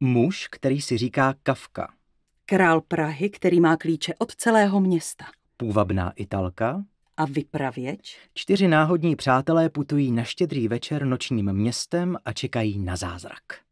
Muž, který si říká Kafka. Král Prahy, který má klíče od celého města. Půvabná Italka. A vypravěč? Čtyři náhodní přátelé putují na štědrý večer nočním městem a čekají na zázrak.